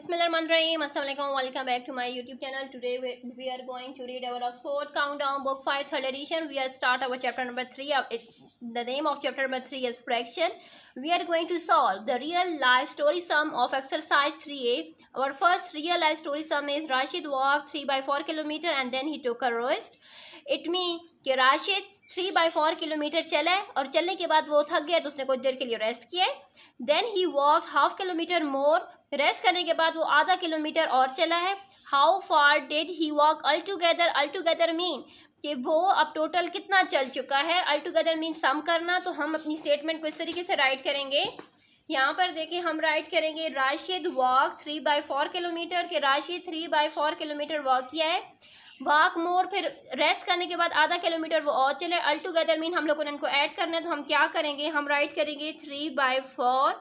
बिस्मिल्लाहिर्रहमानिर्रहीम अस्सलाम वालेकुम welcome back to my YouTube channel today we are going to read our Oxford Countdown book five third edition we are start our chapter number three the name of chapter number three is fraction we are going to solve the real life story sum of exercise three A our first real life story sum is Rashid walk three by four kilometre and then he took a rest it mean कि Rashid three by four kilometre चले और चलने के बाद वो थक गया तो उसने कुछ देर के लिए रेस्ट किया then he walk half kilometre more rest करने के बाद वो आधा किलोमीटर और चला है how far did he walk altogether altogether mean कि वो अब टोटल कितना चल चुका है अल टूगेदर मीन सम करना तो हम अपनी स्टेटमेंट को इस तरीके से राइट करेंगे यहाँ पर देखिए हम राइट करेंगे Rashid walk three by four kilometre के Rashid three by four kilometre walk किया है वॉक मोर फिर रेस्ट करने के बाद आधा किलोमीटर वो और चले अल टूगेदर मीन हम लोगों ने इनको ऐड करना है तो हम क्या करेंगे हम राइट करेंगे three by four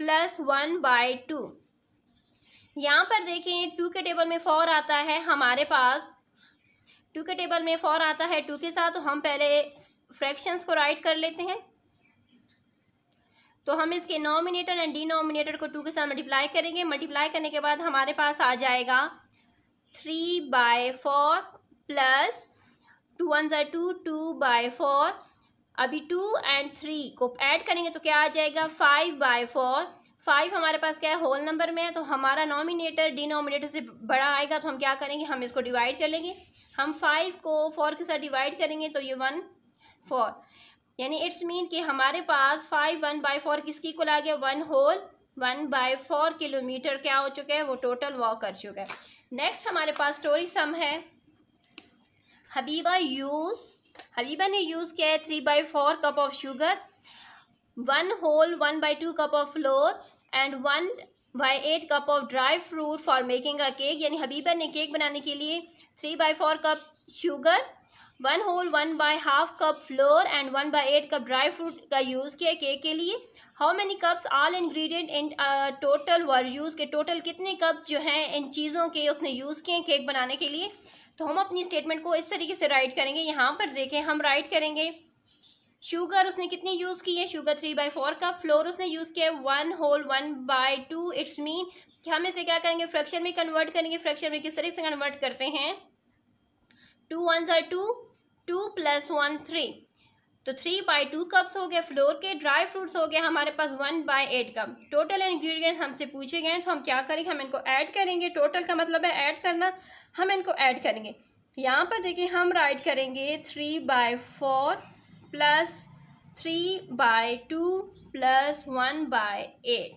plus one by two यहाँ पर देखें टू के टेबल में फोर आता है हमारे पास टू के टेबल में फोर आता है टू के साथ तो हम पहले फ्रैक्शंस को राइट कर लेते हैं तो हम इसके नॉमिनेटर एंड डिनोमिनेटर को टू के साथ मल्टीप्लाई करेंगे मल्टीप्लाई करने के बाद हमारे पास आ जाएगा three by four plus two one ज़ा टू टू बाय फोर अभी टू एंड थ्री को ऐड करेंगे तो क्या आ जाएगा फाइव बाय फोर फाइव हमारे पास क्या है होल नंबर में है तो हमारा नॉमिनेटर डिनोमिनेटर से बड़ा आएगा तो हम क्या करेंगे हम इसको डिवाइड कर लेंगे हम फाइव को फोर के साथ डिवाइड करेंगे तो ये वन फोर यानी इट्स मीन कि हमारे पास फाइव वन बाई फोर किसकी को आ गया one whole one by four kilometre क्या हो चुका है वो टोटल वॉक कर चुका है नेक्स्ट हमारे पास स्टोरी सम है हबीबा यूज़ हबीबा ने यूज़ किया है three by four cup of sugar one whole one by two cup of flour and one by eight cup of dry fruit for making a cake यानी हबीबा ने cake बनाने के लिए three by four cup sugar one whole one by half cup flour and one by eight cup dry fruit का use किया cake के लिए how many cups all ingredient in total were used के total कितने cups जो हैं इन चीज़ों के उसने यूज़ किए केक बनाने के लिए तो हम अपनी स्टेटमेंट को इस तरीके से राइट करेंगे यहाँ पर देखें हम राइट करेंगे शुगर उसने कितनी यूज़ की है शुगर थ्री बाई फोर का फ्लोर उसने यूज़ किया है one whole one by two it's mean कि हम इसे क्या करेंगे फ्रैक्शन में कन्वर्ट करेंगे फ्रैक्शन में किस तरीके से कन्वर्ट करते हैं टू वन ज़र two two plus one three तो थ्री बाई टू कप्स हो गए फ्लोर के ड्राई फ्रूट्स हो गए हमारे पास one by eight cup total ingredient हमसे पूछे गए तो हम क्या करेंगे हम इनको ऐड करेंगे टोटल का मतलब है ऐड करना हम इनको ऐड करेंगे यहाँ पर देखिए हम राइट करेंगे three by four plus three by two plus one by eight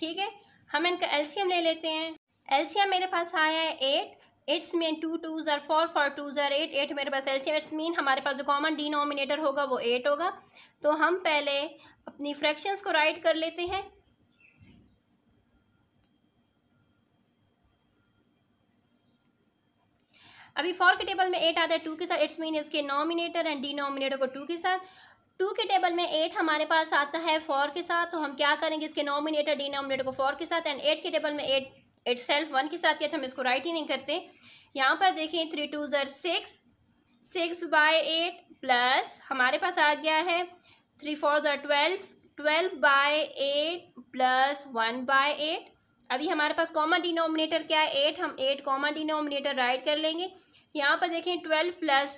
ठीक है हम इनका एलसीएम ले लेते हैं एलसीएम मेरे पास आया है eight it's mean two two ज़र फोर फोर टू ज़र एट एट मेरे पास एलसीएम इट्स मीन हमारे पास जो कॉमन डिनोमिनेटर होगा वो एट होगा तो हम पहले अपनी फ्रैक्शंस को राइट कर लेते हैं अभी फोर के टेबल में एट आता है टू के साथ इट्स मीन इसके नॉमिनेटर एंड डिनोमिनेटर को टू के साथ टू के टेबल में एट हमारे पास आता है फोर के साथ तो हम क्या करेंगे इसके नॉमिनेटर डिनोमिनेटर को फोर के साथ एंड एट के टेबल में एट एट सेल्फ वन के साथ किया हम इसको राइट ही नहीं करते यहाँ पर देखें थ्री टू ज़र six six by eight plus हमारे पास आ गया है थ्री फोर ज़र twelve twelve by eight plus one by eight अभी हमारे पास कॉमन डिनोमिनेटर क्या है एट हम एट कॉमन डिनोमिनेटर राइट कर लेंगे यहाँ पर देखें ट्वेल्व प्लस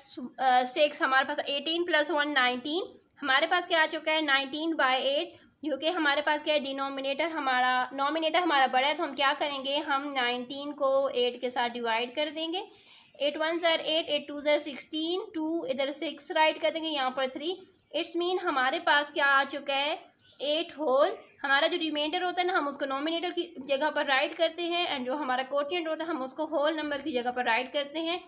सिक्स हमारे पास एटीन प्लस वन नाइनटीन हमारे पास क्या आ चुका है नाइनटीन बाई एट जो कि हमारे पास क्या है डिनोमिनेटर हमारा नॉमिनेटर हमारा बड़ा है तो हम क्या करेंगे हम नाइनटीन को एट के साथ डिवाइड कर देंगे एट वन ज़र एट एट टू ज़र सिक्सटीन टू इधर सिक्स राइट कर देंगे यहाँ पर थ्री इट्स मीन हमारे पास क्या आ चुका है एट होल हमारा जो रिमाइंडर होता है ना हम उसको नॉमिनेटर की जगह पर राइट करते हैं एंड जो हमारा कोटियंट होता है हम उसको होल नंबर की जगह पर राइट करते हैं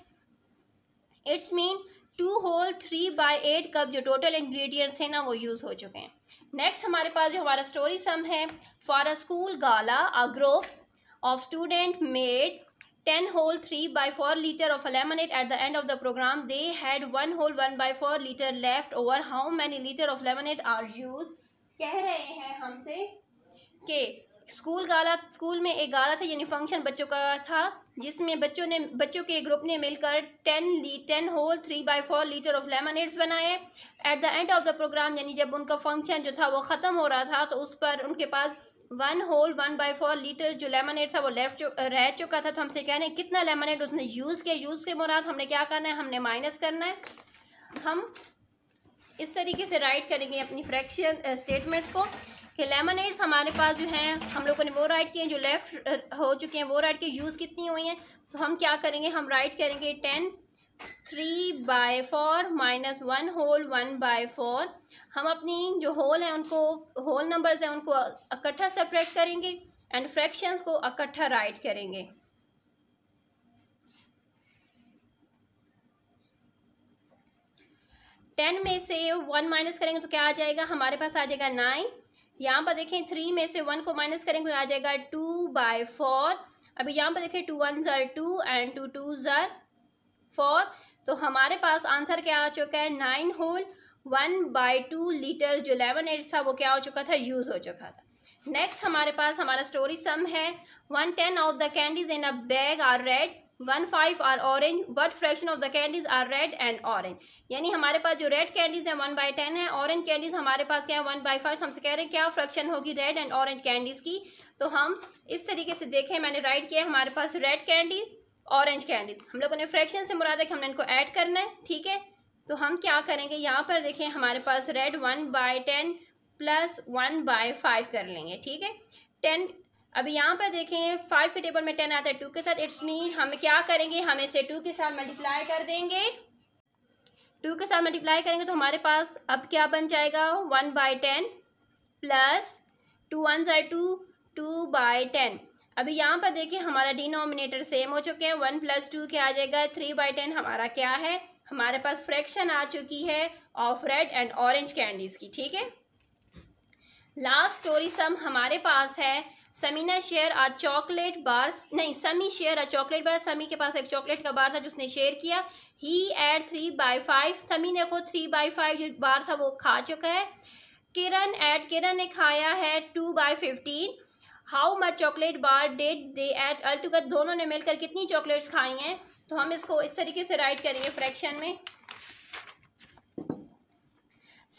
it's mean two whole three by eight cup जो टोटल इंग्रेडिएंट्स हैं ना वो यूज़ हो चुके हैं नेक्स्ट हमारे पास जो हमारा स्टोरी सम है for a school gala a group of student made ten whole three by four litre of lemonade at the end of the programme they had one whole one by four litre left over how many litre of lemonade are use कह रहे हैं हमसे कि school गाला school में एक गाला था यानी function बच्चों का था जिसमें बच्चों ने बच्चों के ग्रुप ने मिलकर टेन ली ten whole three by four litre of lemonades बनाए at the end of the programme यानी जब उनका फंक्शन जो था वो ख़त्म हो रहा था तो उस पर उनके पास one whole one by four litre जो लेमन एड था वो लेफ्ट चु, रह चुका था तो हमसे कहना है कितना एड उसने यूज़ किया यूज़ के मुराद हमने क्या करना है हमने माइनस करना है हम इस तरीके से राइट करेंगे अपनी फ्रैक्शन स्टेटमेंट्स को कि लेमन एड्स हमारे पास जो हैं हम लोगों ने वो राइट किए हैं जो लेफ़्ट हो चुके हैं वो राइट के यूज़ कितनी हुई हैं तो हम क्या करेंगे हम राइट करेंगे ten three by four minus one whole one by four हम अपनी जो होल हैं उनको होल नंबर्स हैं उनको इकट्ठा सेपरेट करेंगे एंड फ्रैक्शंस को इकट्ठा राइट करेंगे टेन में से वन माइनस करेंगे तो क्या आ जाएगा हमारे पास आ जाएगा नाइन यहाँ पर देखें थ्री में से वन को माइनस करेंगे तो आ जाएगा टू बाय फोर अभी यहाँ पर देखें टू वन ज़र टू एंड टू टू ज़र फोर तो हमारे पास आंसर क्या आ चुका है nine whole one by two litre जो लेवन एड था वो क्या हो चुका था यूज़ हो चुका था नेक्स्ट हमारे पास हमारा स्टोरी सम है one ten of the candies in a bag are red one five are orange what fraction of the candies are red and orange यानी हमारे पास जो रेड कैंडीज है वन बाई टेन है orange candies हमारे पास क्या है वन बाई फाइव हमसे कह रहे हैं क्या फ्रैक्शन होगी रेड एंड ऑरेंज कैंडीज की तो हम इस तरीके से देखें मैंने राइट किया हमारे पास रेड कैंडीज ऑरेंज कैंडीज हम लोगों ने फ्रैक्शन से मुरादा कि हमने इनको ऐड करना है ठीक है तो हम क्या करेंगे यहाँ पर देखें हमारे पास red one by ten plus one by five कर लेंगे ठीक है टेन अभी यहाँ पर देखें फाइव के टेबल में टेन आता है टू के साथ इट्स मीन हम क्या करेंगे हम इसे टू के साथ मल्टीप्लाई कर देंगे टू के साथ मल्टीप्लाई करेंगे तो हमारे पास अब क्या बन जाएगा one by ten plus two one जाए टू टू बाय टेन अभी यहाँ पर देखिए हमारा डिनोमिनेटर सेम हो चुके हैं वन प्लस टू क्या आ जाएगा थ्री बाई टेन हमारा क्या है हमारे पास फ्रैक्शन आ चुकी है of red and orange candies की ठीक है लास्ट स्टोरी सम हमारे पास है Samina share a chocolate bar नहीं समी शेयर आ चॉकलेट बार समी के पास एक चॉकलेट का बार था जिसने शेयर किया he ate three by five Sami ने खुद थ्री बाई फाइव जो बार था वो खा चुका है किरण एड किरण ने खाया है two by fifteen how much chocolate bar did they eat altogether दोनों ने मिलकर कितनी चॉकलेट्स खाई हैं तो हम इसको इस तरीके से राइट करेंगे फ्रैक्शन में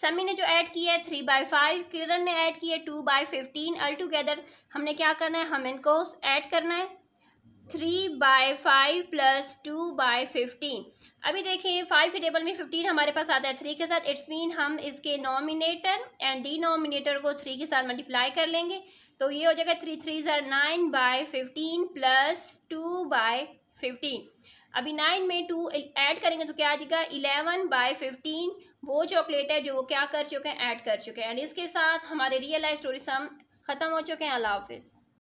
समी ने जो ऐड किया है थ्री बाई फाइव किरण ने ऐड किया two by fifteen altogether हमने क्या करना है हम इनको ऐड करना है three by five plus two by fifteen अभी देखें फाइव के टेबल में फिफ्टीन हमारे पास आता है थ्री के साथ इट्स मीन हम इसके नॉमिनेटर एंड डी नॉमिनेटर को थ्री के साथ मल्टीप्लाई कर लेंगे तो ये हो जाएगा थ्री थ्री ज़र nine by fifteen plus two by fifteen अभी नाइन में टू ऐड करेंगे तो क्या आ जाएगा इलेवन बाय फिफ्टीन वो चॉकलेट है जो वो क्या कर चुके हैं ऐड कर चुके हैं एंड इसके साथ हमारे रियल लाइफ स्टोरी सम खत्म हो चुके हैं अल्लाह हाफिज़